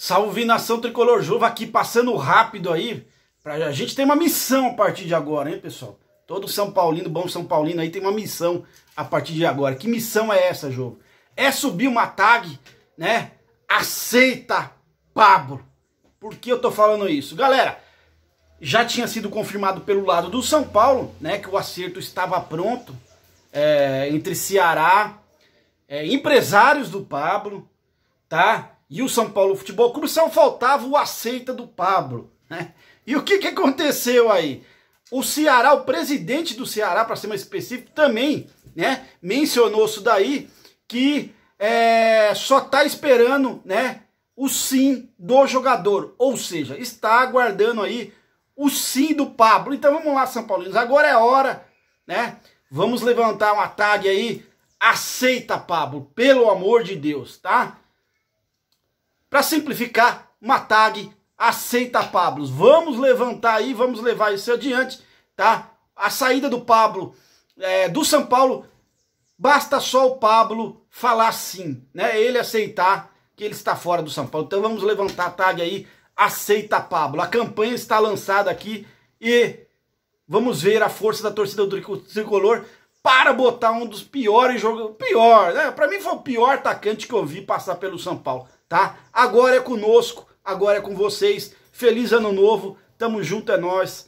Salve nação tricolor juva aqui passando rápido aí. Pra... A gente tem uma missão a partir de agora, hein, pessoal? Todo São Paulino, bom São Paulino aí tem uma missão a partir de agora. Que missão é essa, Jogo? É subir uma tag, né? Aceita Pablo. Por que eu tô falando isso? Galera, já tinha sido confirmado pelo lado do São Paulo, né? Que o acerto estava pronto é, entre Ceará, é, empresários do Pablo, tá? e o São Paulo Futebol Clube só faltava o aceita do Pablo, né? E o que, que aconteceu aí? O Ceará, o presidente do Ceará, para ser mais específico, também né, mencionou isso daí, que é, só está esperando né, o sim do jogador, ou seja, está aguardando aí o sim do Pablo. Então vamos lá, São Paulinos, agora é hora, né? Vamos levantar uma tag aí, aceita Pablo, pelo amor de Deus, tá? Para simplificar, uma tag aceita Pablos. Vamos levantar aí, vamos levar isso adiante, tá? A saída do Pablo é, do São Paulo, basta só o Pablo falar sim, né? Ele aceitar que ele está fora do São Paulo. Então vamos levantar a tag aí, aceita Pablo. A campanha está lançada aqui e vamos ver a força da torcida do tricolor para botar um dos piores jogos, pior, né? Para mim foi o pior atacante que eu vi passar pelo São Paulo tá? Agora é conosco, agora é com vocês. Feliz ano novo, tamo junto é nós.